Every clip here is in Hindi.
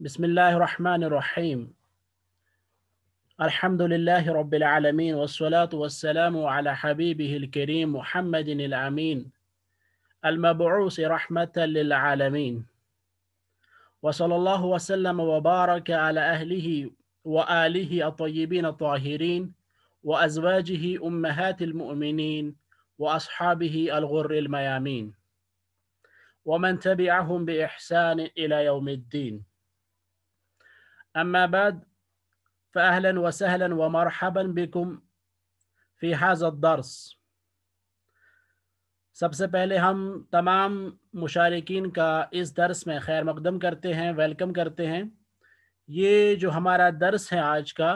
بسم الله الرحمن الرحيم الحمد لله رب العالمين والصلاة والسلام على حبيبه الكريم محمد الأمين المبعوث رحمة للعالمين وصلى الله وسلم وبارك على أهله وآله الطيبين الطاهرين وأزواجه أمهات المؤمنين وأصحابه الغر الميامين ومن تبعهم بإحسان إلى يوم الدين أما بعد فأهلا وسهلا ومرحبا بكم في هذا الدرس सबसे पहले हम तमाम मुशारकिन का इस दर्स में खैर मकदम करते हैं वेलकम करते हैं ये जो हमारा दर्स है आज का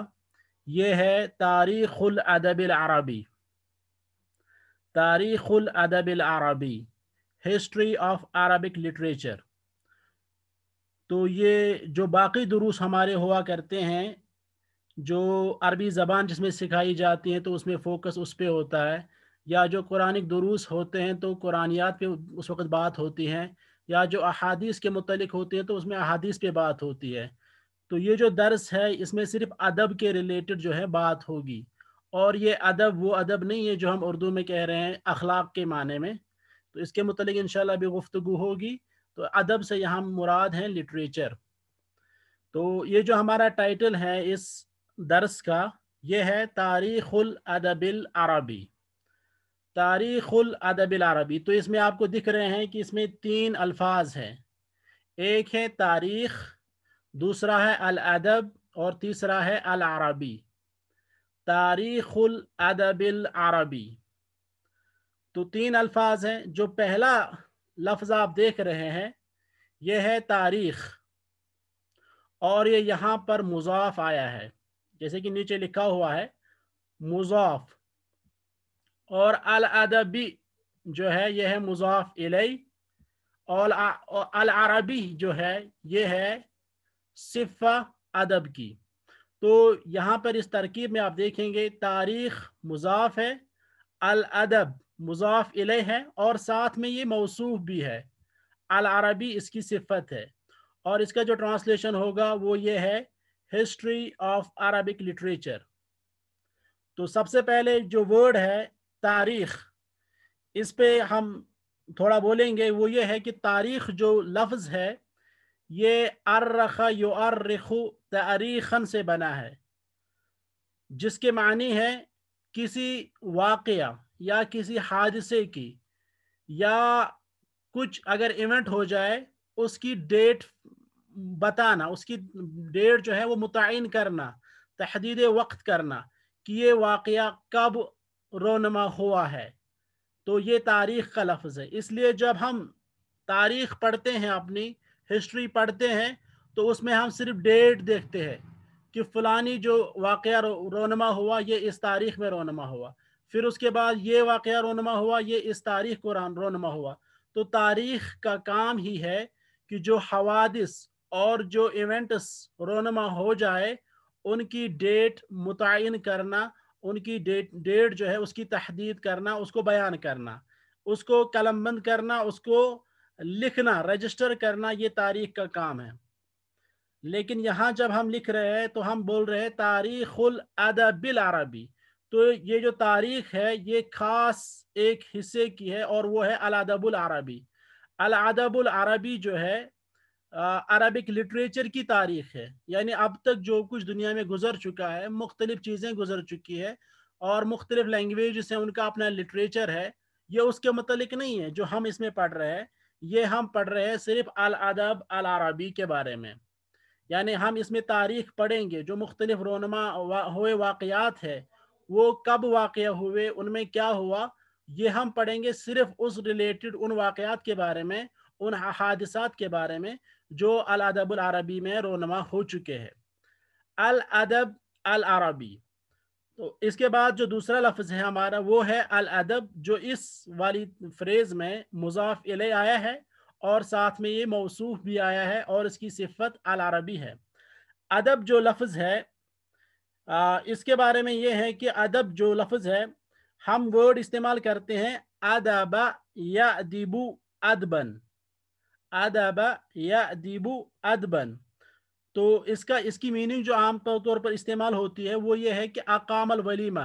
ये है तारीख़ुल अदबिल अरबी तारीख़ुल अदबिल अरबी हिस्ट्री ऑफ अरबिक लिटरेचर तो ये जो बाकी दुरूस हमारे हुआ करते हैं जो अरबी ज़बान जिसमें सिखाई जाती है तो उसमें फ़ोकस उस पर होता है या जो कुरानिक दुरुस होते हैं तो कुरानियात पे उस वक्त बात होती है या जो अहादीस के मतलब होते हैं तो उसमें अहादीस पे बात होती है तो ये जो दर्स है इसमें सिर्फ अदब के रिलेटेड जो है बात होगी और ये अदब वो अदब नहीं है जो हम उर्दू में कह रहे हैं अखलाक के माने में तो इसके मतलब इन भी गुफ्तु होगी तो अदब से यहाँ मुराद हैं लिटरेचर तो ये जो हमारा टाइटल है इस दर्स का ये है तारीख़ुल अदबिल अरबी तारीख़ुल अदबिल अरबी तो इसमें आपको दिख रहे हैं कि इसमें तीन अल्फाज हैं एक है तारीख़ दूसरा है अल अदब और तीसरा है अल अरबी तारीख़ुल अदबिल अरबी तो तीन अल्फाज हैं जो पहला लफ्ज आप देख रहे हैं यह है तारीख और ये यहाँ पर मुजाफ आया है जैसे कि नीचे लिखा हुआ है मुजाफ और अल अदबी जो है यह है मुजाफ इलई और अल अरबी जो है यह है सिफ़ा अदब की तो यहां पर इस तरकीब में आप देखेंगे तारीख मुजाफ है अल अदब मुजाफ इले है और साथ में ये मौसू भी है अल अरबी इसकी सिफत है और इसका जो ट्रांसलेशन होगा वो ये है हिस्ट्री ऑफ अरबिक लिटरेचर तो सबसे पहले जो वर्ड है तारीख इस पे हम थोड़ा बोलेंगे वो ये है कि तारीख जो लफ्ज़ है ये अर्रखा रखु तारीखन से बना है जिसके मानी है किसी वाक़ या किसी हादसे की या कुछ अगर इवेंट हो जाए उसकी डेट बताना उसकी डेट जो है वो मुतन करना तहदीद वक्त करना कि ये वाक़ कब रोनमा हुआ है तो ये तारीख़ का लफ्ज़ है इसलिए जब हम तारीख़ पढ़ते हैं अपनी हिस्ट्री पढ़ते हैं तो उसमें हम सिर्फ डेट देखते हैं कि फ़लानी जो वाक़ रोनमा हुआ ये इस तारीख़ में रोनमा हुआ फिर उसके बाद ये वाक़ रोनमा हुआ ये इस तारीख को रोनमा हुआ तो तारीख का काम ही है कि जो हवादिस और जो इवेंट्स रोनमा हो जाए उनकी डेट मुतन करना उनकी डेट डेट जो है उसकी तहदीद करना उसको बयान करना उसको कलमबंद करना उसको लिखना रजिस्टर करना ये तारीख का काम है लेकिन यहाँ जब हम लिख रहे हैं तो हम बोल रहे हैं तारीखुल अदबिल अरबी तो ये जो तारीख है ये खास एक हिस्से की है और वो है अलादबुल अरबी अलादबुल अरबी जो है अरबिक लिटरेचर की तारीख है यानी अब तक जो कुछ दुनिया में गुजर चुका है मुख्तलिफ चीज़ें गुजर चुकी है और मुख्तलिफ लैंग्वेज हैं उनका अपना लिटरेचर है ये उसके मतलब नहीं है जो हम इसमें पढ़ रहे हैं ये हम पढ़ रहे हैं सिर्फ अल अदब अल अरबी के बारे में यानी हम इसमें तारीख पढ़ेंगे जो मुख्तलिफ रोनमा हुए वाकयात है वो कब वाक़ हुए उनमें क्या हुआ ये हम पढ़ेंगे सिर्फ उस रिलेटेड उन वाक़ात के बारे में उन हादसा के बारे में जो अल अदब अरबी में रोनमा हो चुके हैं अल अदब अल अरबी तो इसके बाद जो दूसरा लफ्ज़ है हमारा वो है अल अदब जो इस वाली फ्रेज़ में मुजाफ इले आया है और साथ में ये मौसू भी आया है और इसकी सिफत अल अरबी है अदब जो लफ्ज़ है इसके बारे में ये है कि अदब जो लफ्ज़ है हम वर्ड इस्तेमाल करते हैं अदबा या दिबू अदबन अदबा या दिबू अदबन तो इसका इसकी मीनिंग जो आम तौर पर इस्तेमाल होती है वो ये है कि अकामल वलीमा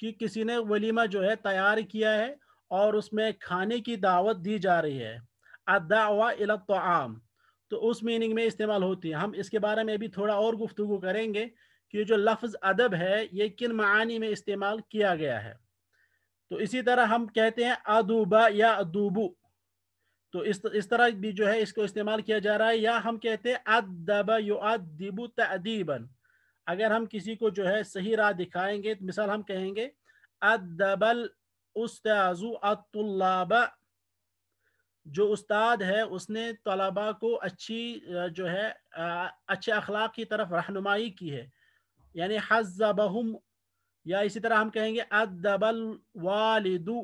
कि किसी ने वलीमा जो है तैयार किया है और उसमें खाने की दावत दी जा रही है अदावा आम तो उस मीनिंग में इस्तेमाल होती है हम इसके बारे में भी थोड़ा और गुफ्तु करेंगे कि जो लफ्ज़ अदब है ये किन मानी में इस्तेमाल किया गया है तो इसी तरह हम कहते हैं अदूबा या अदूबू तो इस इस तरह भी जो है इसको इस्तेमाल किया जा रहा है या हम कहते हैं अदबा युदिबु तदीबन अगर हम किसी को जो है सही राह दिखाएंगे तो मिसाल हम कहेंगे अदबल उस्ताजु अतुल्लाबा जो उस्ताद है उसने तलबा को अच्छी जो है अच्छे अखलाक की तरफ रहनुमाई की है यानी हजबहुम या इसी तरह हम कहेंगे अदबल वालिदु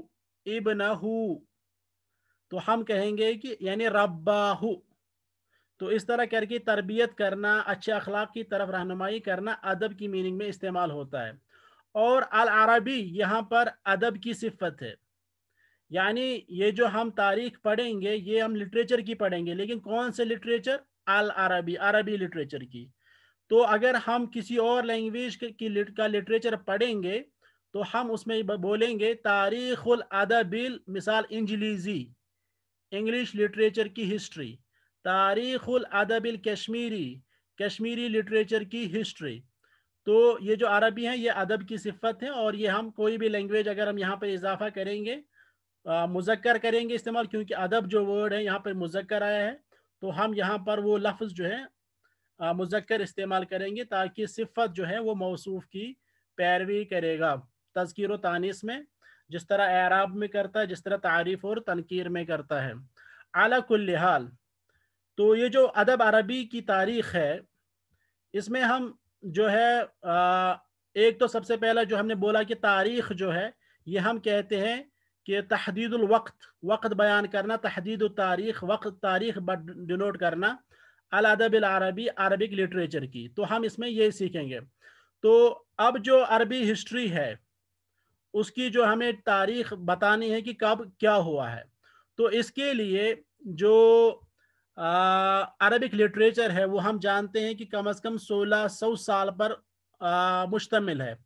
इबनहू तो हम कहेंगे कि यानी रब्बाहू तो इस तरह करके तरबियत करना अच्छे अखलाक की तरफ रहनुमाई करना अदब की मीनिंग में इस्तेमाल होता है और अल अरबी यहाँ पर अदब की सिफत है यानी ये जो हम तारीख पढ़ेंगे ये हम लिटरेचर की पढ़ेंगे लेकिन कौन से लिटरेचर अल अरबी अरबी लिटरेचर की तो अगर हम किसी और लैंग्वेज की लिट, का लिटरेचर पढ़ेंगे तो हम उसमें बोलेंगे तारीख अदबिल मिसाल इंजलीजी इंग्लिश लिटरेचर की हिस्ट्री तारीख अदबिल कश्मीरी कश्मीरी लिटरेचर की हिस्ट्री तो ये जो अरबी हैं ये अदब की सिफत है और ये हम कोई भी लैंग्वेज अगर हम यहाँ पर इजाफा करेंगे मुजक्कर करेंगे इस्तेमाल क्योंकि अदब जो वर्ड है यहाँ पर मुजक्कर आया है तो हम यहाँ पर वो लफ्ज़ जो है मुजक्कर इस्तेमाल करेंगे ताकि सिफत जो है वो मौसू की पैरवी करेगा तस्कर तानिस में जिस तरह एराब में करता है जिस तरह तारीफ और तनकीर में करता है अला लिहाल तो ये जो अदब अरबी की तारीख़ है इसमें हम जो है आ, एक तो सबसे पहला जो हमने बोला कि तारीख़ जो है ये हम कहते हैं कि तहदीदुल वक्त वक्त बयान करना तहदीद तारीख वक्त तारीख डिनोट करना अलदबिल अरबी अरबिक लिटरेचर की तो हम इसमें ये सीखेंगे तो अब जो अरबी हिस्ट्री है उसकी जो हमें तारीख बतानी है कि कब क्या हुआ है तो इसके लिए जो अरबिक लिटरेचर है वो हम जानते हैं कि कम अज़ कम सोलह सौ साल पर मुश्तमिल है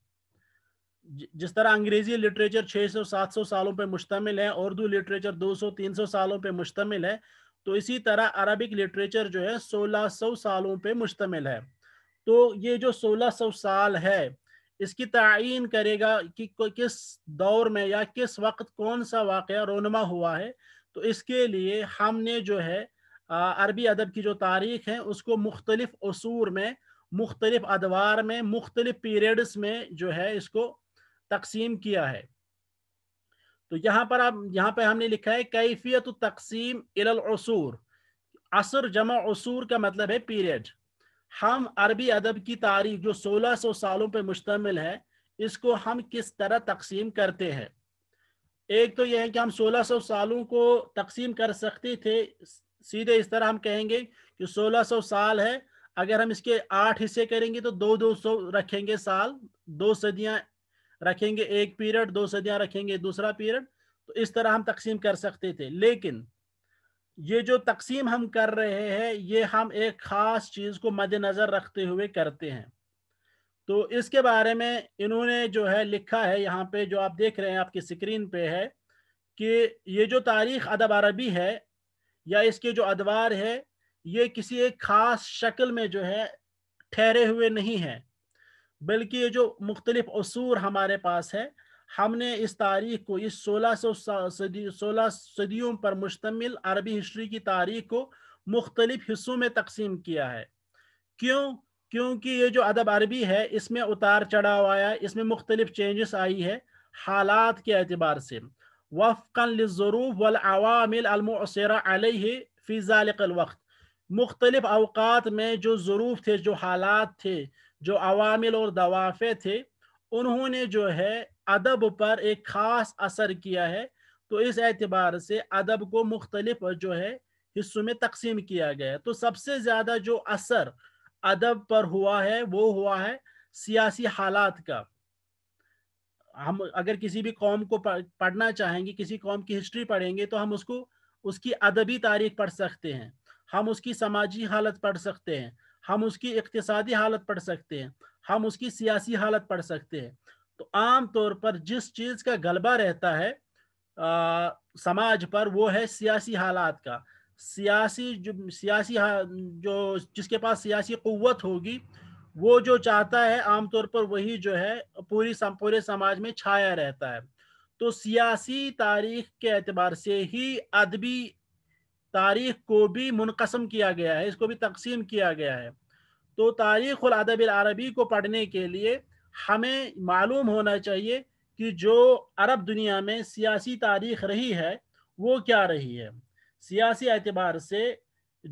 जिस तरह अंग्रेज़ी लिटरेचर 600-700 सालों पर मुश्तमिल है उर्दू लिटरेचर 200-300 सालों पर मुश्तमिल है तो इसी तरह अरबिक लिटरेचर जो है 1600 सालों पे मुश्तमिल है तो ये जो 1600 साल है इसकी तयन करेगा कि किस दौर में या किस वक्त कौन सा वाक़ रोनमा हुआ है तो इसके लिए हमने जो है अरबी अदब की जो तारीख है उसको मुख्तलिफ असूर में मुख्तलिफ अदवार में मुख्तलिफ पीरियड्स में जो है इसको तकसीम किया है तो यहाँ पर आप यहाँ पर हमने लिखा है कैफियत तकसीम इलसूर असर जमा असूर का मतलब है पीरियड हम अरबी अदब की तारीख जो 1600 सौ सालों पर मुश्तमिल है इसको हम किस तरह तकसीम करते हैं एक तो यह है कि हम 1600 सौ सालों को तकसीम कर सकते थे सीधे इस तरह हम कहेंगे कि 1600 सौ साल है अगर हम इसके आठ हिस्से करेंगे तो दो दो सौ रखेंगे साल दो सदियां रखेंगे एक पीरियड दो सदियां रखेंगे दूसरा पीरियड तो इस तरह हम तकसीम कर सकते थे लेकिन ये जो तकसीम हम कर रहे हैं ये हम एक ख़ास चीज़ को मद्देनजर रखते हुए करते हैं तो इसके बारे में इन्होंने जो है लिखा है यहाँ पे जो आप देख रहे हैं आपकी स्क्रीन पे है कि ये जो तारीख़ अदब अरबी है या इसके जो अदवार है ये किसी एक ख़ास शक्ल में जो है ठहरे हुए नहीं है बल्कि ये जो मुख्तलिफ असूर हमारे पास है हमने इस तारीख को इस सोलह सौ सदी सोलह सदियों पर मुश्तमिल अरबी हिस्ट्री की तारीख को मुख्तलिफ हिस्सों में तकसीम किया है क्यों क्योंकि ये जो अदब अरबी है इसमें उतार चढ़ाव आया इसमें मुख्तलिफ चेंजेस आई है हालात के अतबार से वफ़न ज़रूफ़ वल अवामिल वक्त मुख्तलिफ अवकात में जो ज़रूफ़ थे जो हालात थे जो अवामिल और दवाफ़े थे उन्होंने जो है अदब पर एक ख़ास असर किया है तो इस एतबार से अदब को मुख्तलिफ जो है हिस्सों में तकसीम किया गया तो सबसे ज़्यादा जो असर अदब पर हुआ है वो हुआ है सियासी हालात का हम अगर किसी भी कौम को पढ़ना चाहेंगे किसी कौम की हिस्ट्री पढ़ेंगे तो हम उसको उसकी अदबी तारीख पढ़ सकते हैं हम उसकी समाजी हालत पढ़ सकते हैं हम उसकी इकतसादी हालत पढ़ सकते हैं हम उसकी सियासी हालत पढ़ सकते हैं तो आम तौर पर जिस चीज़ का गलबा रहता है आ, समाज पर वो है सियासी हालात का सियासी जो सियासी जो जिसके पास सियासी क़वत होगी वो जो चाहता है आमतौर पर वही जो है पूरी सम, पूरे समाज में छाया रहता है तो सियासी तारीख के एतबार से ही अदबी तारीख को भी मुनकसम किया गया है इसको भी तकसीम किया गया है तो तारीख़ अदब अरबी को पढ़ने के लिए हमें मालूम होना चाहिए कि जो अरब दुनिया में सियासी तारीख रही है वो क्या रही है सियासी एतबार से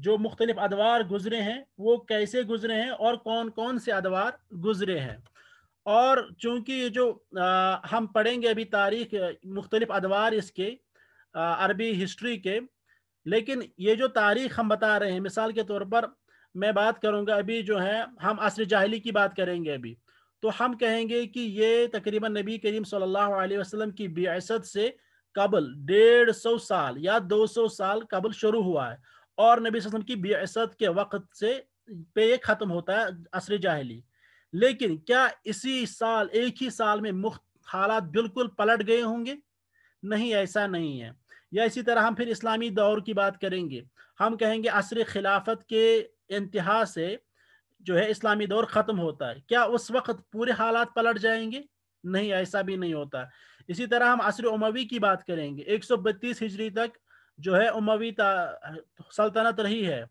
जो मुख्तलिफ अदवार गुजरे हैं वो कैसे गुजरे हैं और कौन कौन से अदवार गुजरे हैं और चूँकि ये जो आ, हम पढ़ेंगे अभी तारीख मुख्तलिफ अदवार इसके आ, अरबी हिस्ट्री के लेकिन ये जो तारीख हम बता रहे हैं मिसाल के तौर पर मैं बात करूंगा अभी जो है हम असर जाहली की बात करेंगे अभी तो हम कहेंगे कि ये तकरीबन नबी करीम सल्लल्लाहु अलैहि वसल्लम की बियासत से कबल डेढ़ सौ साल या दो सौ साल कबल शुरू हुआ है और नबी वसल्लम की बियासत के वक्त से पे ये ख़त्म होता है असर जाहली लेकिन क्या इसी साल एक ही साल में मुख्त हालात बिल्कुल पलट गए होंगे नहीं ऐसा नहीं है या इसी तरह हम फिर इस्लामी दौर की बात करेंगे हम कहेंगे असर खिलाफत के इंतहा से जो है इस्लामी दौर ख़त्म होता है क्या उस वक्त पूरे हालात पलट जाएंगे नहीं ऐसा भी नहीं होता इसी तरह हम असर उमवी की बात करेंगे 132 हिजरी तक जो है उमवी सल्तनत रही है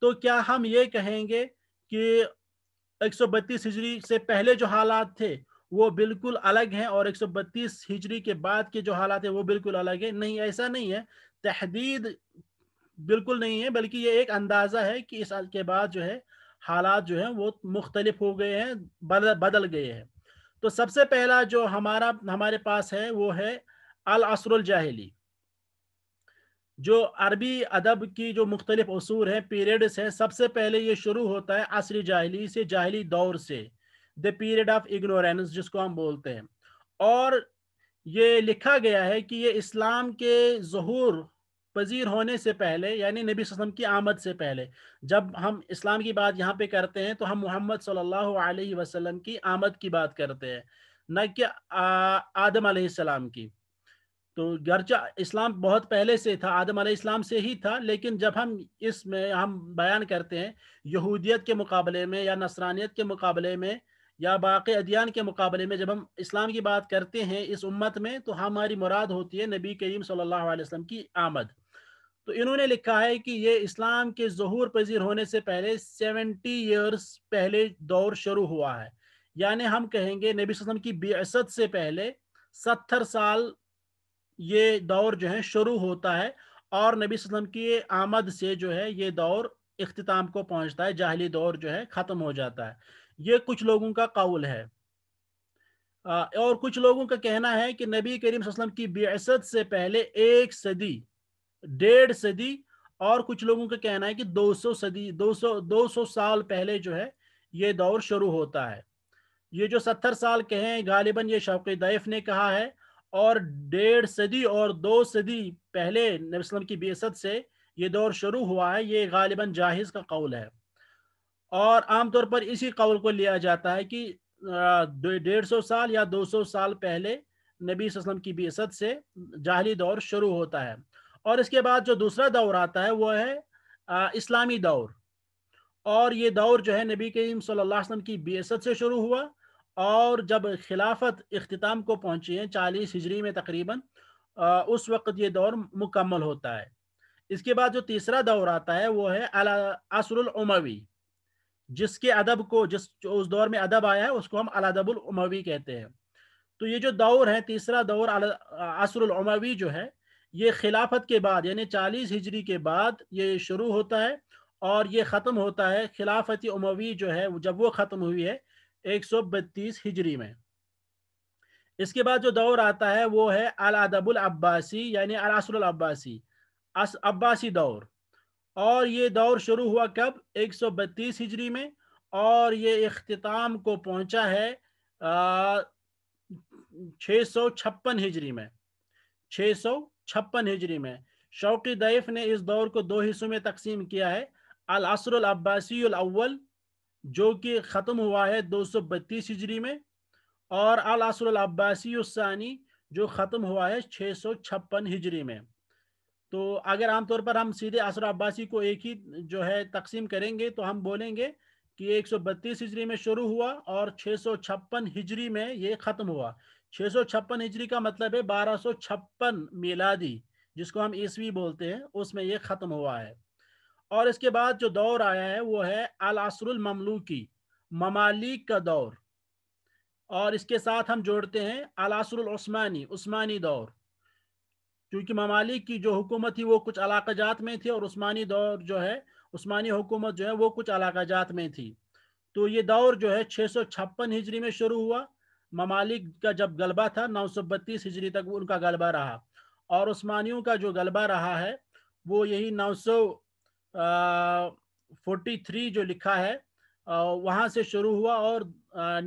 तो क्या हम ये कहेंगे कि 132 हिजरी से पहले जो हालात थे वो बिल्कुल अलग हैं और 132 हिजरी के बाद के जो हालात है वो बिल्कुल अलग है नहीं ऐसा नहीं है तहदीद बिल्कुल नहीं है बल्कि ये एक अंदाज़ा है कि इस साल के बाद जो है हालात जो है वो मुख्तलिफ हो गए हैं बदल बदल गए हैं तो सबसे पहला जो हमारा हमारे पास है वो है अल असरुल जाहली जो अरबी अदब की जो मुख्तलिफ असूर हैं पीरियड्स हैं सबसे पहले ये शुरू होता है असरी जाहली से जाहली दौर से द पीरियड ऑफ इग्नोरेंस जिसको हम बोलते हैं और ये लिखा गया है कि ये इस्लाम के जहूर पजीर होने से पहले यानी नबी वसम की आमद से पहले जब हम इस्लाम की बात यहाँ पे करते हैं तो हम मोहम्मद सल्लल्लाहु अलैहि वसल्लम की आमद की बात करते हैं न कि आदम सलाम की तो गर्चा इस्लाम बहुत पहले से था आदम इस्लाम से ही था लेकिन जब हम इसमें हम बयान करते हैं यहूदियत के मुकाबले में या नसरानियत के मुकाबले में या बाक़ी अदियान के मुकाबले में जब हम इस्लाम की बात करते हैं इस उम्मत में तो हमारी मुराद होती है नबी करीम सल्लल्लाहु अलैहि वसल्लम की आमद तो इन्होंने लिखा है कि ये इस्लाम के जहूर पजीर होने से पहले सेवेंटी ईयर्स पहले दौर शुरू हुआ है यानी हम कहेंगे नबी वसम की बेसत से पहले सत्तर साल ये दौर जो है शुरू होता है और नबी वसम की आमद से जो है ये दौर अख्ताम को पहुंचता है जाहली दौर जो है ख़त्म हो जाता है ये कुछ लोगों का कौल है और कुछ लोगों का कहना है कि नबी करीम वसल्लम की बेसत से पहले एक सदी डेढ़ सदी और कुछ लोगों का कहना है कि 200 सदी 200 200 साल पहले जो है ये दौर शुरू होता है ये जो सत्तर साल कहें गालिबा ये शौक दैफ ने कहा है और डेढ़ सदी और दो सदी पहले नबी वसल्लम की बेसत से ये दौर शुरू हुआ है ये गालिबा जाहिज़ का कौल है और आमतौर पर इसी कौल को लिया जाता है कि डेढ़ सौ साल या दो सौ साल पहले नबी वसम की बेसत से जाहली दौर शुरू होता है और इसके बाद जो दूसरा दौर आता है वह है इस्लामी दौर और ये दौर जो है नबी करीम वसल्लम की बेसत से शुरू हुआ और जब खिलाफत अख्ताम को पहुंची है चालीस हिजरी में तकरीबन उस वक्त ये दौर मुकम्मल होता है इसके बाद जो तीसरा दौर आता है वो है असरुल उमवी जिसके अदब को जिस उस दौर में अदब आया है उसको हम अलदबुल उमवी कहते हैं तो ये जो दौर है तीसरा दौर असरुल उमवी जो है ये खिलाफत के बाद यानी चालीस हिजरी के बाद ये शुरू होता है और ये ख़त्म होता है खिलाफत उमवी जो है जब वो ख़त्म हुई है एक सौ बत्तीस हिजरी में इसके बाद जो दौर आता है वो है अल अदबुल अब्बासी यानी अल अब्बासी अस अब्बासी दौर और ये दौर शुरू हुआ कब 132 हिजरी में और ये अख्ताम को पहुंचा है छः सौ छप्पन हिजरी में छः सौ छप्पन हिजरी में शौकी दैफ ने इस दौर को दो हिस्सों में तकसीम किया है अल असर अब्बासी अव्वल जो कि ख़त्म हुआ है 232 हिजरी में और अल असर अब्बासी सानी जो ख़त्म हुआ है छप्पन हिजरी में तो अगर आमतौर पर हम सीधे असर अब्बासी को एक ही जो है तकसीम करेंगे तो हम बोलेंगे कि 132 हिजरी में शुरू हुआ और 656 हिजरी में ये ख़त्म हुआ 656 हिजरी का मतलब है 1256 मिलादी जिसको हम ईसवी बोलते हैं उसमें ये ख़त्म हुआ है और इसके बाद जो दौर आया है वो है अल असरुल ममलूकी ममालिक का दौर और इसके साथ हम जोड़ते हैं अल उस्मानी उस्मानी दौर क्योंकि ममालिक की जो हुकूमत थी वो कुछ अलाकाजात में थी और उस्मानी दौर जो है उस्मानी हुकूमत जो है वो कुछ अलाकाजात में थी तो ये दौर जो है छः सौ छप्पन हिजरी में शुरू हुआ ममालिक का जब गलबा था नौ सौ बत्तीस हिजरी तक उनका गलबा रहा और उस्मानियों का जो गलबा रहा है वो यही नौ सौ फोर्टी थ्री जो लिखा है वहाँ से शुरू हुआ और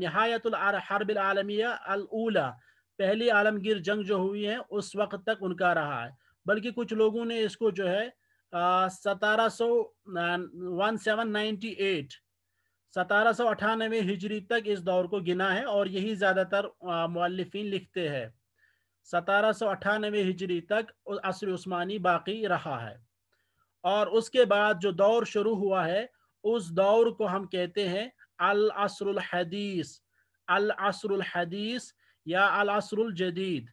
नहायतुल हरबिल आलमिया अल पहली आलमगीर जंग जो हुई है उस वक्त तक उनका रहा है बल्कि कुछ लोगों ने इसको जो है सतारह सौ वन सेवन नाइन्टी एट सतारह सौ अठानवे हिजरी तक इस दौर को गिना है और यही ज़्यादातर मौलफिन लिखते हैं सतारह सौ अठानवे हिजरी तक असर उस्मानी बाकी रहा है और उसके बाद जो दौर शुरू हुआ है उस दौर को हम कहते हैं अल असरुल हदीस अल असरुल हदीस या अल असरुल जदीद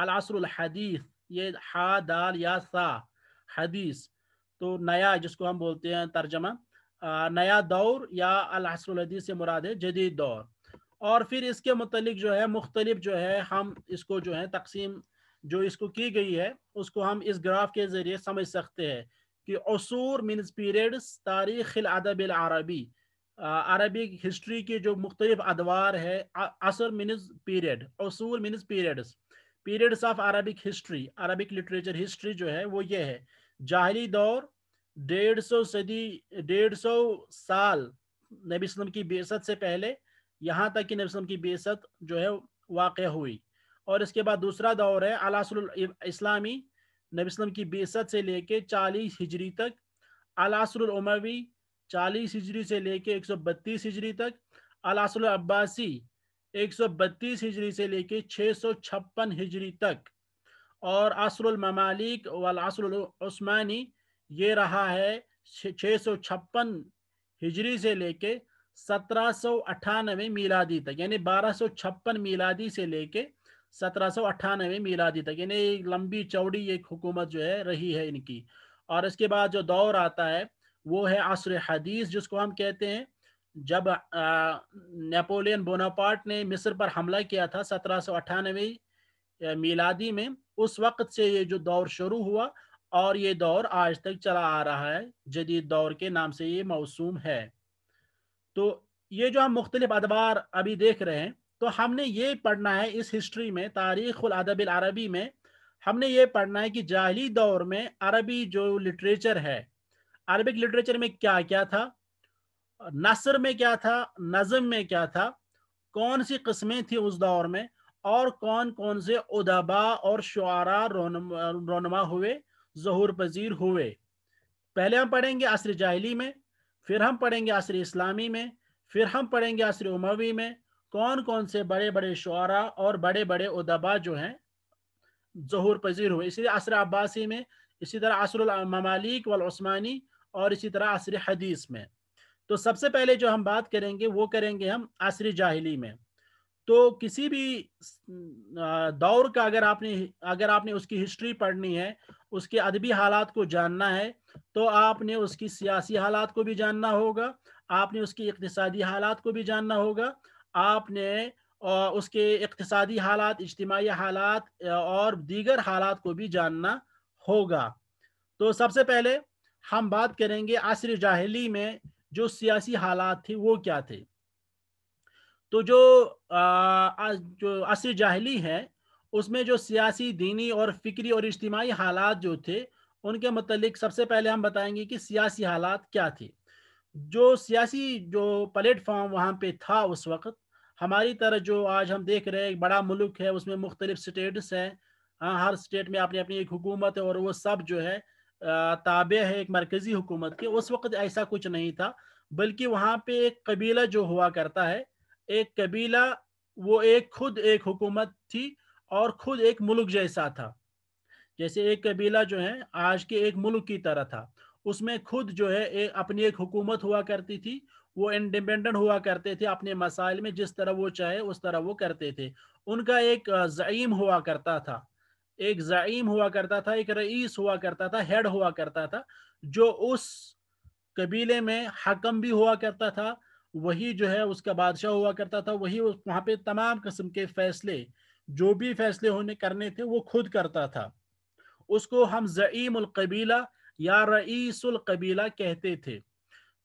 अल असरुल हदीस ये हा दाल या सा हदीस तो नया जिसको हम बोलते हैं तर्जमा नया दौर या अल असरुल हदीस से मुराद है जदीद दौर और फिर इसके मतलब जो है मुख्तलिफ जो है हम इसको जो है तकसीम जो इसको की गई है उसको हम इस ग्राफ के ज़रिए समझ सकते हैं कि असूर मीन पीरियड्स तारीख़ अदब आरबी अरबिक हिस्ट्री के जो मुख्तलिफ अदवार है असर मीनस पीरियड असूल मीनस periods periods of Arabic history Arabic literature history जो है वो ये है जाहली दौर डेढ़ सौ सदी डेढ़ सौ साल नबी वसम की बेसत से पहले यहाँ तक कि नबी वसम की बेसत जो है वाक़ हुई और इसके बाद दूसरा दौर है अलासल इस्लामी नबी वसम की बेसत से लेके चालीस हिजरी तक अलासलमवी चालीस हिजरी से लेके बत्तीस हिजरी तक अलासल अब्बासी एक सौ बत्तीस हिजरी से लेके छप्पन हिजरी तक और असरुल ममालिक वल असरुल उस्मानी ये रहा है छप्पन हिजरी से लेके सत्रह सौ अट्ठानवे मीलादी तक यानी बारह सौ छप्पन मीलादी से लेके सत्रह सौ अट्ठानवे मीलादी तक यानी एक लंबी चौड़ी एक हुकूमत जो है रही है इनकी और इसके बाद जो दौर आता है वो है असर हदीस जिसको हम कहते हैं जब नेपोलियन बोनापार्ट ने मिस्र पर हमला किया था सत्रह सौ अट्ठानवे मीलादी में उस वक्त से ये जो दौर शुरू हुआ और ये दौर आज तक चला आ रहा है जदीद दौर के नाम से ये मौसूम है तो ये जो हम मुख्तलिफ अदबार अभी देख रहे हैं तो हमने ये पढ़ना है इस हिस्ट्री में तारीख अदब अरबी में हमने ये पढ़ना है कि जाहली दौर में अरबी जो लिटरेचर है अरबिक लिटरेचर में क्या क्या था नसर में क्या था नज़म में क्या था कौन सी कस्में थी उस दौर में और कौन कौन से उदबा और शुरा रोनमा हुए जहूर पजीर हुए पहले हम पढ़ेंगे असर जाहली में फिर हम पढ़ेंगे असर इस्लामी में फिर हम पढ़ेंगे असर उमवी में कौन कौन से बड़े बड़े शुरा और बड़े बड़े उदबा जो हैं जहूर पजीर हुए इसी असर अब्बासी में इसी तरह असर ममालिक वस्मानी और इसी तरह आसरी हदीस में तो सबसे पहले जो हम बात करेंगे वो करेंगे हम आसरी जाहली में तो किसी भी दौर का अगर आपने अगर आपने उसकी हिस्ट्री पढ़नी है उसके अदबी हालात को जानना है तो आपने उसकी सियासी हालात को भी जानना होगा आपने उसकी इकतसादी हालात को भी जानना होगा आपने उसके इकतसादी हालात इजमाही हालात और दीगर हालात को भी जानना होगा तो सबसे पहले हम बात करेंगे आसर जाहली में जो सियासी हालात थे वो क्या थे तो जो आ, जो असर जाहली है उसमें जो सियासी दीनी और फिक्री और इज्तमाही हालात जो थे उनके मतलब सबसे पहले हम बताएंगे कि सियासी हालात क्या थे जो सियासी जो प्लेटफॉर्म वहाँ पे था उस वक्त हमारी तरह जो आज हम देख रहे हैं एक बड़ा मुल्क है उसमें मुख्तलिफ स्टेट्स हैं हाँ हर स्टेट में अपनी अपनी एक हुकूमत है और वो सब जो है ताबे है एक मरकज़ी हुकूमत के उस वक्त ऐसा कुछ नहीं था बल्कि वहाँ पे एक कबीला जो हुआ करता है एक कबीला वो एक खुद एक हुकूमत थी और खुद एक मुल्क जैसा था जैसे एक कबीला जो है आज के एक मुल्क की तरह था उसमें खुद जो है एक अपनी एक हुकूमत हुआ करती थी वो इंडिपेंडेंट हुआ करते थे अपने मसाइल में जिस तरह वो चाहे उस तरह वो करते थे उनका एक ज़ईम हुआ करता था एक ज़ाइम हुआ करता था एक रईस हुआ करता था हेड हुआ करता था जो उस कबीले में हकम भी हुआ करता था वही जो है उसका बादशाह हुआ करता था वही वहाँ पे तमाम कस्म के फैसले जो भी फैसले होने करने थे वो खुद करता था उसको हम ज़ईमकबीला या रईसकबीला कहते थे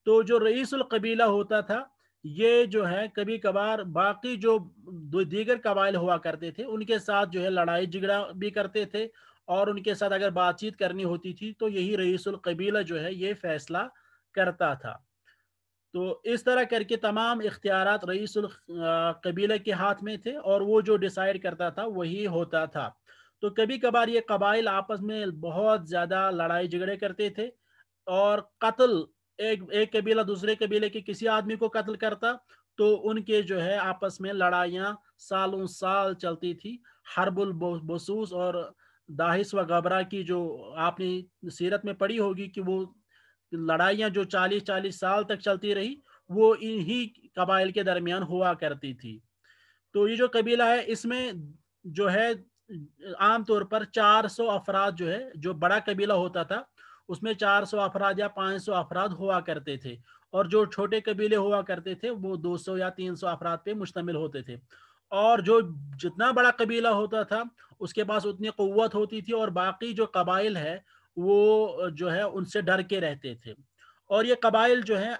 तो जो रईसकबीला होता था ये जो है कभी कभार बाकी जो दीगर कबाइल हुआ करते थे उनके साथ जो है लड़ाई झगड़ा भी करते थे और उनके साथ अगर बातचीत करनी होती थी तो यही रईसुल कबीला जो है ये फैसला करता था तो इस तरह करके तमाम इख्तियार रईसुल कबीले के हाथ में थे और वो जो डिसाइड करता था वही होता था तो कभी कभार ये कबाइल आपस में बहुत ज़्यादा लड़ाई झगड़े करते थे और कत्ल एक एक कबीला दूसरे कबीले के किसी आदमी को कत्ल करता तो उनके जो है आपस में लड़ाइया सालों साल चलती थी हरबुल बसूस और दाहिस व गबरा की जो आपने सीरत में पढ़ी होगी कि वो लड़ाइया जो चालीस चालीस साल तक चलती रही वो इन्हीं कबाइल के दरमियान हुआ करती थी तो ये जो कबीला है इसमें जो है आमतौर पर 400 अफराद जो है जो बड़ा कबीला होता था उसमें 400 अफराद या 500 अफराद हुआ करते थे और जो छोटे कबीले हुआ करते थे वो 200 या 300 अफराद पे मुश्तमिल होते थे और जो जितना बड़ा कबीला होता था उसके पास उतनी क़वत होती थी और बाकी जो कबाइल है वो जो है उनसे डर के रहते थे और ये कबाइल जो है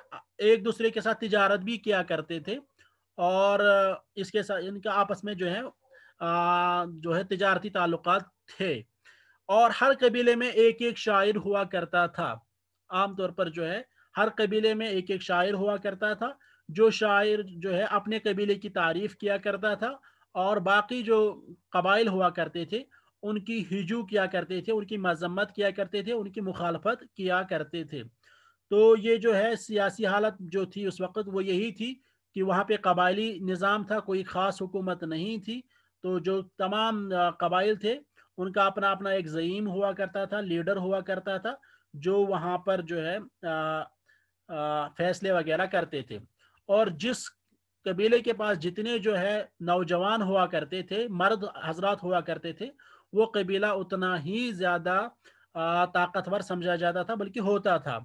एक दूसरे के साथ तजारत भी किया करते थे और इसके साथ इनका आपस में जो है आ, जो है तजारती ताल्लुक थे और हर कबीले में एक एक शायर हुआ करता था आमतौर पर जो है हर कबीले में एक एक शायर हुआ करता था जो शायर जो है अपने कबीले की तारीफ किया करता था और बाकी जो कबाइल हुआ करते थे उनकी हिजू किया करते थे उनकी मजम्मत किया करते थे उनकी मुखालफत किया करते थे तो ये जो है सियासी हालत जो थी उस वक्त वो यही थी कि वहाँ पे कबायली निज़ाम था कोई ख़ास हुकूमत नहीं थी तो जो तमाम कबाइल थे उनका अपना अपना एक जईम हुआ करता था लीडर हुआ करता था जो वहाँ पर जो है आ, आ, फैसले वगैरह करते थे और जिस कबीले के पास जितने जो है नौजवान हुआ करते थे मर्द हजरात हुआ करते थे वो कबीला उतना ही ज़्यादा ताकतवर समझा जाता था बल्कि होता था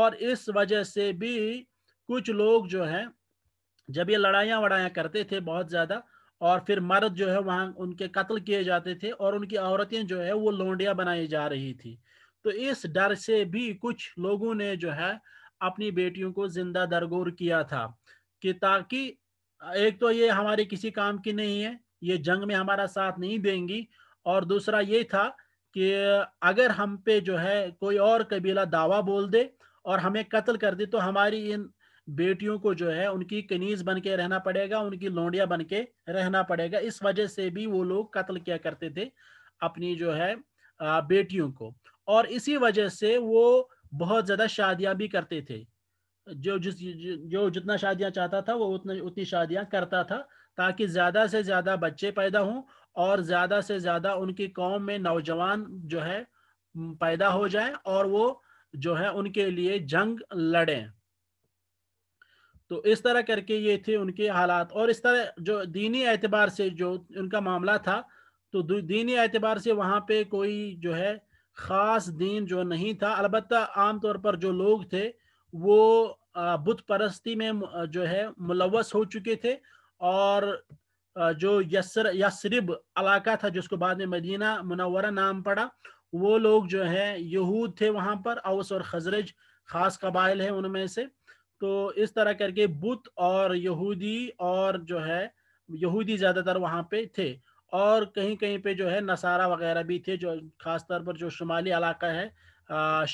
और इस वजह से भी कुछ लोग जो है जब ये लड़ाइयाँ वड़ाइयाँ करते थे बहुत ज़्यादा और फिर मर्द जो है वहाँ उनके कत्ल किए जाते थे और उनकी औरतें जो है वो लोंडिया बनाई जा रही थी तो इस डर से भी कुछ लोगों ने जो है अपनी बेटियों को जिंदा दरगोर किया था कि ताकि एक तो ये हमारे किसी काम की नहीं है ये जंग में हमारा साथ नहीं देंगी और दूसरा ये था कि अगर हम पे जो है कोई और कबीला दावा बोल दे और हमें कत्ल कर दे तो हमारी इन बेटियों को जो है उनकी कनीज बन के रहना पड़ेगा उनकी लोंडिया बन के रहना पड़ेगा इस वजह से भी वो लोग कत्ल किया करते थे अपनी जो है बेटियों को और इसी वजह से वो बहुत ज्यादा शादियां भी करते थे जो जिस जो जितना शादियां चाहता था वो उतना उतनी शादियां करता था ताकि ज्यादा से ज्यादा बच्चे पैदा हों और ज्यादा से ज्यादा उनकी कौम में नौजवान जो है पैदा हो जाए और वो जो है उनके लिए जंग लड़ें तो इस तरह करके ये थे उनके हालात और इस तरह जो दीनी एतबार से जो उनका मामला था तो दीनी एतबार से वहाँ पे कोई जो है ख़ास दीन जो नहीं था अलबत् आमतौर पर जो लोग थे वो बुत परस्ती में जो है मुलवस हो चुके थे और जो यसर यसरिब इलाका था जिसको बाद में मदीना मुनवरा नाम पड़ा वो लोग जो है यहूद थे वहाँ पर अवस और खजरज ख़ास कबाइल है उनमें से तो इस तरह करके बुत और यहूदी और जो है यहूदी ज़्यादातर वहाँ पे थे और कहीं कहीं पे जो है नसारा वगैरह भी थे जो ख़ास तौर पर जो शुमाली इलाका है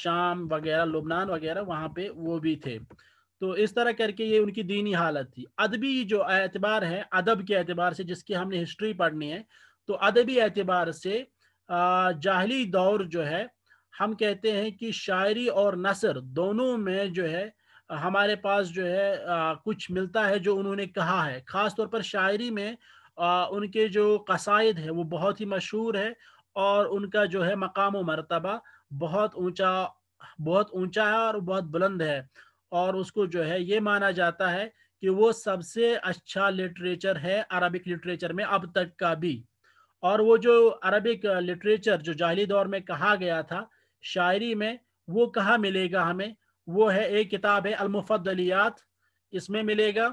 शाम वगैरह लुबनान वगैरह वहाँ पे वो भी थे तो इस तरह करके ये उनकी दीनी हालत थी अदबी जो एतबार है अदब के एतबार से जिसकी हमने हिस्ट्री पढ़नी है तो अदबी एतबार से जाहली दौर जो है हम कहते हैं कि शायरी और नसर दोनों में जो है हमारे पास जो है आ, कुछ मिलता है जो उन्होंने कहा है ख़ास तौर पर शायरी में आ, उनके जो कसायद है वो बहुत ही मशहूर है और उनका जो है मकाम मरतबा बहुत ऊंचा बहुत ऊंचा है और बहुत बुलंद है और उसको जो है ये माना जाता है कि वो सबसे अच्छा लिटरेचर है अरबिक लिटरेचर में अब तक का भी और वो जो अरबिक लिटरेचर जो जाहली दौर में कहा गया था शायरी में वो कहाँ मिलेगा हमें वो है एक किताब है अलमुफलियात इसमें मिलेगा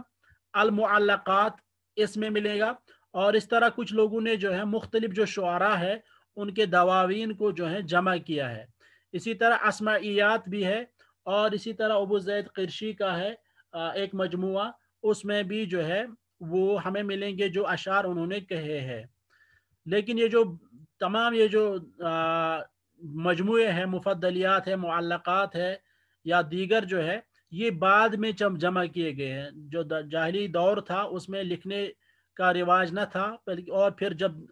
अलमुअलक़ात इसमें मिलेगा और इस तरह कुछ लोगों ने जो है मुख्तलिफ जो शुरा है उनके दवावीन को जो है जमा किया है इसी तरह असमायात भी है और इसी तरह अबू जैद कृषि का है एक मजमु उसमें भी जो है वो हमें मिलेंगे जो अशार उन्होंने कहे हैं लेकिन ये जो तमाम ये जो मजमु है मुफदलियात है मुआलक़ात है या दीगर जो है ये बाद में जम, जमा किए गए हैं जो जाहली दौर था उसमें लिखने का रिवाज न था और फिर जब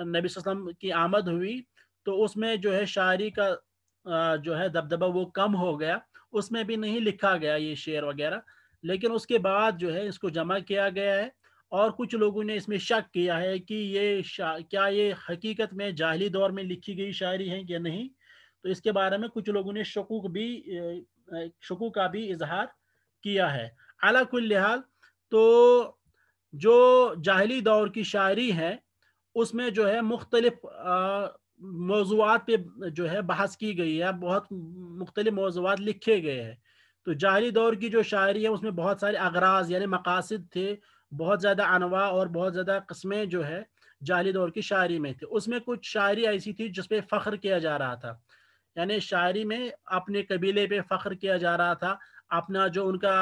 नबी वसम की आमद हुई तो उसमें जो है शायरी का जो है दबदबा वो कम हो गया उसमें भी नहीं लिखा गया ये शेर वगैरह लेकिन उसके बाद जो है इसको जमा किया गया है और कुछ लोगों ने इसमें शक किया है कि ये क्या ये हकीकत में जाहली दौर में लिखी गई शायरी है या नहीं तो इसके बारे में कुछ लोगों ने शकूक भी शकू का भी इजहार किया है अला कुल्लिहाल तो जो जाहली दौर की शायरी है उसमें जो है मुख्तलिफ मौजूद पे जो है बहस की गई है बहुत मुख्तलिफ मौजूद लिखे गए हैं तो जाहली दौर की जो शायरी है उसमें बहुत सारे अगराज यानी मकासद थे बहुत ज़्यादा अनवा और बहुत ज़्यादा कस्में जो है जाहली दौर की शायरी में थे उसमें कुछ शायरी ऐसी थी जिसपे फ़ख्र किया जा रहा था यानी शायरी में अपने कबीले पे फ़ख्र किया जा रहा था अपना जो उनका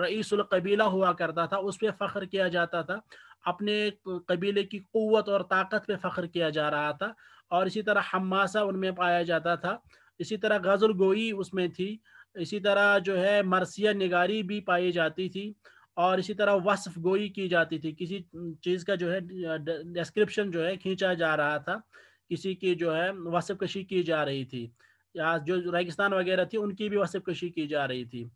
रईसुल कबीला हुआ करता था उस पर फ़ख्र किया जाता था अपने कबीले की क़वत और ताकत पे फ़ख्र किया जा रहा था और इसी तरह हमासा उनमें पाया जाता था इसी तरह गज़ल गोई उसमें थी इसी तरह जो है मरसिया निगारी भी पाई जाती थी और इसी तरह वसफ गोई की जाती थी किसी चीज़ का जो है डिस्क्रिप्शन जो है खींचा जा रहा था किसी की जो है वसफ कशी की जा रही थी या जो रेगिस्तान वगैरह थी उनकी भी वसफ कशी की जा रही थी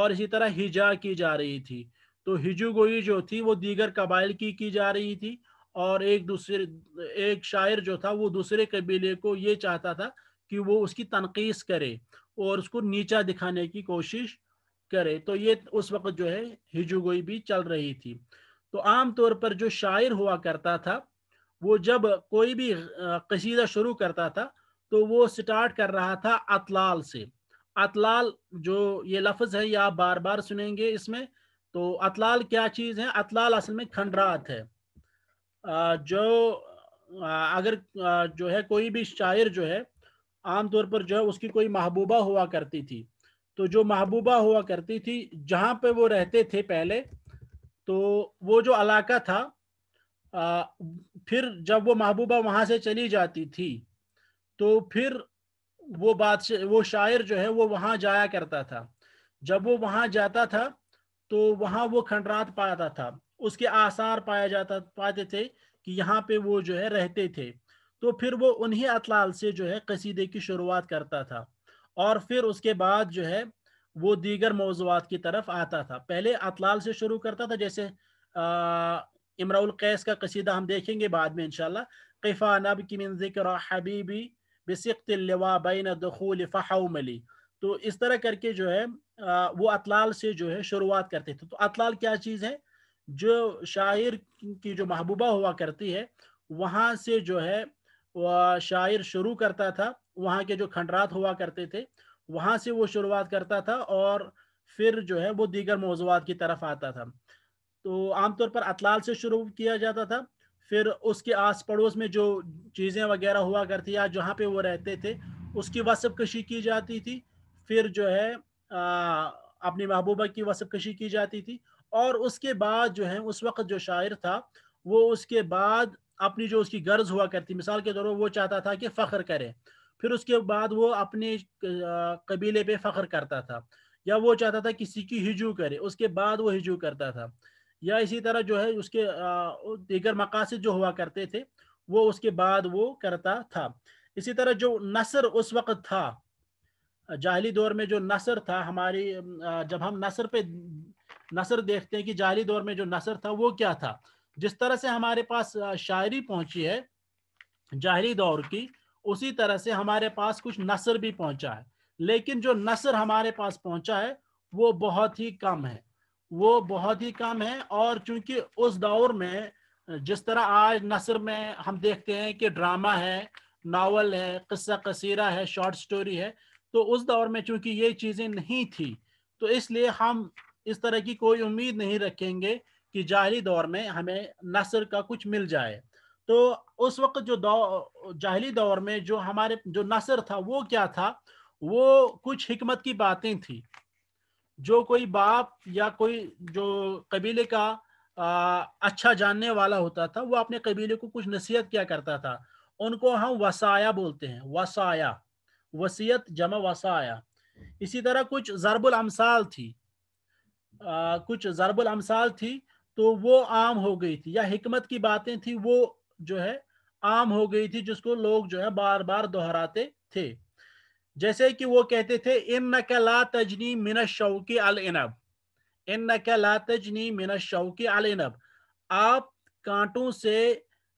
और इसी तरह हिजा की जा रही थी तो हिजुगोई जो थी वो दीगर कबाइल की की जा रही थी और एक दूसरे एक शायर जो था वो दूसरे कबीले को ये चाहता था कि वो उसकी तनकीस करे और उसको नीचा दिखाने की कोशिश करे तो ये उस वक्त जो है हिजुगोई भी चल रही थी तो आम तौर पर जो शायर हुआ करता था वो जब कोई भी कशीदा शुरू करता था तो वो स्टार्ट कर रहा था अतलाल से अतलाल जो ये लफ्ज़ है ये आप बार बार सुनेंगे इसमें तो अतलाल क्या चीज़ है अतलाल असल में खंडरात है जो अगर जो है कोई भी शायर जो है आमतौर पर जो है उसकी कोई महबूबा हुआ करती थी तो जो महबूबा हुआ करती थी जहाँ पे वो रहते थे पहले तो वो जो इलाका था आ, फिर जब वो महबूबा वहाँ से चली जाती थी तो फिर वो बात वो शायर जो है वो वहाँ जाया करता था जब वो वहाँ जाता था तो वहाँ वो खंडरात पाता था उसके आसार पाया जाता पाते थे कि यहाँ पे वो जो है रहते थे तो फिर वो उन्हीं अतलाल से जो है कसीदे की शुरुआत करता था और फिर उसके बाद जो है वो दीगर मौजूद की तरफ आता था पहले अतलाल से शुरू करता था जैसे इमराउल कैस का कसीदा हम देखेंगे बाद में इनशाला कैफा नब की और हबीबी बेसिकत बैन दखूल फ़ाउमली तो इस तरह करके जो है वो अतलाल से जो है शुरुआत करते थे तो अतलाल क्या चीज़ है जो शायर की जो महबूबा हुआ करती है वहाँ से जो है शायर शुरू करता था वहाँ के जो खंडरात हुआ करते थे वहाँ से वो शुरुआत करता था और फिर जो है वो दीगर मौजूद की तरफ आता था तो आमतौर पर अतलाल से शुरू किया जाता था फिर उसके आस पड़ोस में जो चीज़ें वगैरह हुआ करती या जहाँ पे वो रहते थे उसकी वसब कशी की जाती थी फिर जो है आ, अपनी महबूबा की वसब कशी की जाती थी और उसके बाद जो है उस वक्त जो शायर था वो उसके बाद अपनी जो उसकी गर्ज हुआ करती मिसाल के तौर पर वो चाहता था कि फ़ख्र करे फिर उसके बाद वो अपने कबीले पे फ़ख्र करता था या वो चाहता था किसी की हिजू करे उसके बाद वो हिजू करता था या इसी तरह जो है उसके दीगर मकासद जो हुआ करते थे वो उसके बाद वो करता था इसी तरह जो नसर उस वक़्त था जाहली दौर में जो नसर था हमारी जब हम नसर पे नसर देखते हैं कि जाहली दौर में जो नसर था वो क्या था जिस तरह से हमारे पास शायरी पहुंची है जाहली दौर की उसी तरह से हमारे पास कुछ नसर भी पहुंचा है लेकिन जो नसर हमारे पास पहुंचा है वो बहुत ही कम है वो बहुत ही कम है और चूंकि उस दौर में जिस तरह आज नसर में हम देखते हैं कि ड्रामा है नावल है किस्सा कसीरा है शॉर्ट स्टोरी है तो उस दौर में चूंकि ये चीज़ें नहीं थी तो इसलिए हम इस तरह की कोई उम्मीद नहीं रखेंगे कि जाहली दौर में हमें नसर का कुछ मिल जाए तो उस वक्त जो दौ जाहली दौर में जो हमारे जो नसर था वो क्या था वो कुछ हमत की बातें थी जो कोई बाप या कोई जो कबीले का आ, अच्छा जानने वाला होता था वो अपने कबीले को कुछ नसीहत किया करता था उनको हम वसाया बोलते हैं वसाया वसीयत जमा वसाया इसी तरह कुछ जरबुल अमसाल थी आ, कुछ जरबुल अमसाल थी तो वो आम हो गई थी या हमत की बातें थी वो जो है आम हो गई थी जिसको लोग जो है बार बार दोहराते थे जैसे कि वो कहते थे इन न ला तजनी मिन शौकी अल इनब इन न ला तजनी मिन शौकी अल इनब आप कांटों से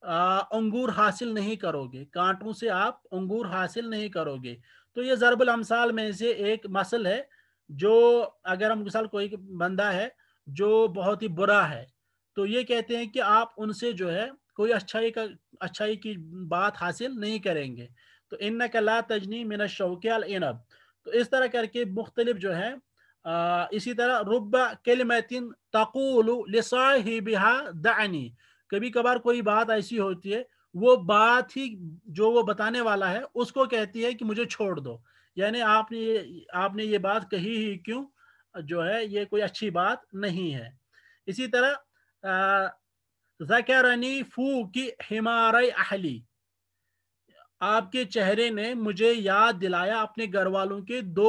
अंगूर हासिल नहीं करोगे कांटों से आप अंगूर हासिल नहीं करोगे तो ये ज़रबुल अमसाल में से एक मसल है जो अगर हम मिसाल कोई बंदा है जो बहुत ही बुरा है तो ये कहते हैं कि आप उनसे जो है कोई अच्छाई का अच्छाई की बात हासिल नहीं करेंगे तो इन ला तजनी मिन शौकियाल इनब तो इस तरह करके मुख्तलिफ जो है आ, इसी तरह रुब कलमतिन बिहा दानी कभी कभार कोई बात ऐसी होती है वो बात ही जो वो बताने वाला है उसको कहती है कि मुझे छोड़ दो यानी आपने ये आपने ये बात कही ही क्यों जो है ये कोई अच्छी बात नहीं है इसी तरह जकरनी फू की हिमार अहली आपके चेहरे ने मुझे याद दिलाया अपने घर वालों के दो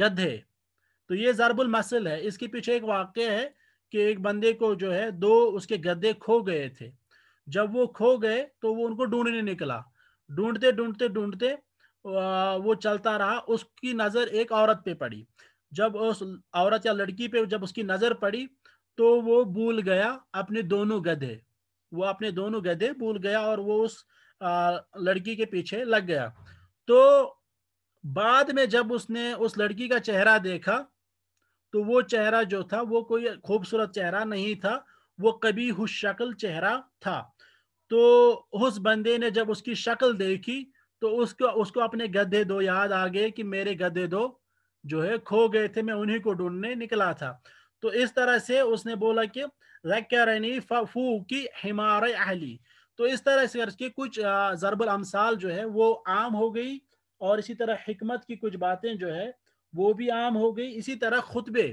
गधे तो ये जरबुल मसल है इसके पीछे एक वाक्य है कि एक बंदे को जो है दो उसके गद्दे खो गए थे जब वो खो गए तो वो उनको ढूंढने निकला ढूंढते ढूंढते ढूंढते वो चलता रहा उसकी नज़र एक औरत पे पड़ी जब उस औरत या लड़की पे जब उसकी नज़र पड़ी तो वो भूल गया अपने दोनों गधे वो अपने दोनों गधे भूल गया और वो उस लड़की के पीछे लग गया तो बाद में जब उसने उस लड़की का चेहरा देखा तो वो चेहरा जो था वो कोई खूबसूरत चेहरा नहीं था वो कभी शक्ल चेहरा था तो उस बंदे ने जब उसकी शक्ल देखी तो उसको उसको अपने गधे दो याद आ गए कि मेरे गधे दो जो है खो गए थे मैं उन्हीं को ढूंढने निकला था तो इस तरह से उसने बोला कि रैनी फू की हिमार अहली तो इस तरह से करके कुछ ज़रबल अमसाल जो है वो आम हो गई और इसी तरह हमत की कुछ बातें जो है वो भी आम हो गई इसी तरह खुतबे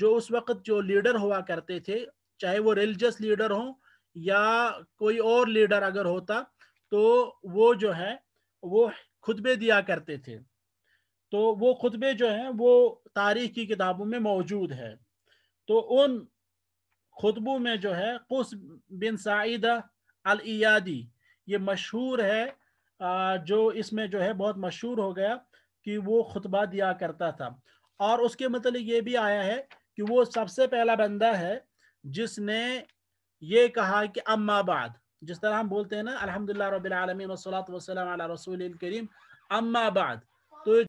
जो उस वक्त जो लीडर हुआ करते थे चाहे वो रिलीजस लीडर हो या कोई और लीडर अगर होता तो वो जो है वो खुतबे दिया करते थे तो वो खुतबे जो हैं वो तारीख की किताबों में मौजूद है तो उन खुतबों में जो है कुस बिन साइदा अलियादी ये मशहूर है जो इसमें जो है बहुत मशहूर हो गया कि वो खुतबा दिया करता था और उसके मतलब ये भी आया है कि वो सबसे पहला बंदा है जिसने ये कहा कि अम्माबाद जिस तरह हम बोलते हैं ना अलहमदिल्ला रबालमी वसलात वसलम रसूल करीम अम्माबाद तो